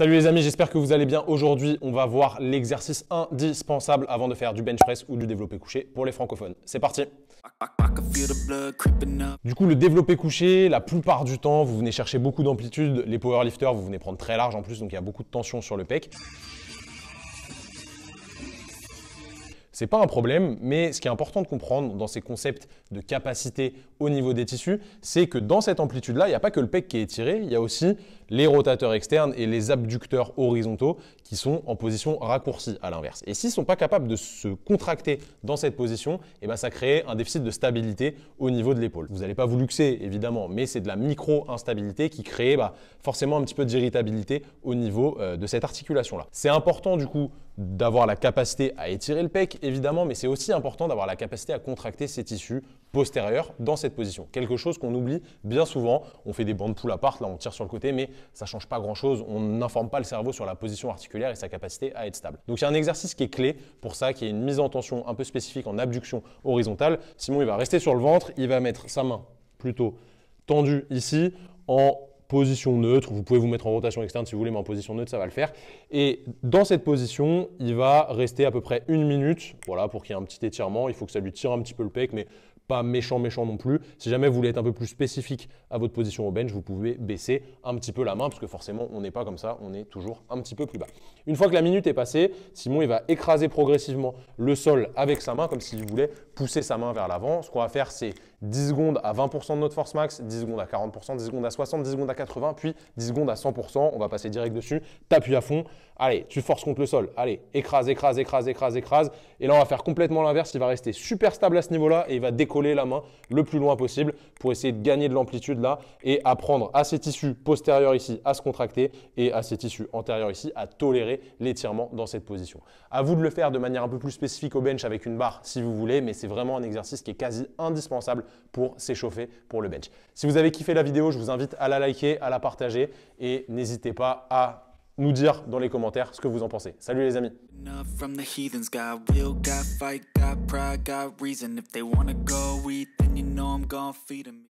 Salut les amis, j'espère que vous allez bien. Aujourd'hui, on va voir l'exercice indispensable avant de faire du bench press ou du développé couché pour les francophones. C'est parti Du coup, le développé couché, la plupart du temps, vous venez chercher beaucoup d'amplitude. Les powerlifters, vous venez prendre très large en plus, donc il y a beaucoup de tension sur le pec. C'est pas un problème, mais ce qui est important de comprendre dans ces concepts de capacité au niveau des tissus, c'est que dans cette amplitude-là, il n'y a pas que le pec qui est étiré, il y a aussi les rotateurs externes et les abducteurs horizontaux qui sont en position raccourcie à l'inverse. Et s'ils ne sont pas capables de se contracter dans cette position, eh ben, ça crée un déficit de stabilité au niveau de l'épaule. Vous n'allez pas vous luxer évidemment, mais c'est de la micro-instabilité qui crée bah, forcément un petit peu d'irritabilité au niveau euh, de cette articulation-là. C'est important du coup d'avoir la capacité à étirer le pec évidemment, mais c'est aussi important d'avoir la capacité à contracter ces tissus postérieure dans cette position. Quelque chose qu'on oublie bien souvent. On fait des bandes poules à part, là on tire sur le côté, mais ça change pas grand chose. On n'informe pas le cerveau sur la position articulaire et sa capacité à être stable. Donc il y a un exercice qui est clé pour ça, qui est une mise en tension un peu spécifique en abduction horizontale. Simon, il va rester sur le ventre, il va mettre sa main plutôt tendue ici en position neutre. Vous pouvez vous mettre en rotation externe si vous voulez, mais en position neutre, ça va le faire. Et dans cette position, il va rester à peu près une minute. Voilà, pour qu'il y ait un petit étirement. Il faut que ça lui tire un petit peu le pec, mais pas méchant, méchant non plus. Si jamais vous voulez être un peu plus spécifique à votre position au bench, vous pouvez baisser un petit peu la main, parce que forcément, on n'est pas comme ça, on est toujours un petit peu plus bas. Une fois que la minute est passée, Simon, il va écraser progressivement le sol avec sa main, comme s'il voulait pousser sa main vers l'avant. Ce qu'on va faire, c'est 10 secondes à 20% de notre force max, 10 secondes à 40%, 10 secondes à 60, 10 secondes à puis 10 secondes à 100%. On va passer direct dessus. T'appuies à fond. Allez, tu forces contre le sol. Allez, écrase, écrase, écrase, écrase, écrase. Et là, on va faire complètement l'inverse. Il va rester super stable à ce niveau-là et il va décoller la main le plus loin possible pour essayer de gagner de l'amplitude là et apprendre à ces tissus postérieurs ici à se contracter et à ces tissus antérieurs ici à tolérer l'étirement dans cette position. À vous de le faire de manière un peu plus spécifique au bench avec une barre si vous voulez, mais c'est vraiment un exercice qui est quasi indispensable pour s'échauffer pour le bench. Si vous avez kiffé la vidéo, je vous invite à la liker à la partager. Et n'hésitez pas à nous dire dans les commentaires ce que vous en pensez. Salut les amis.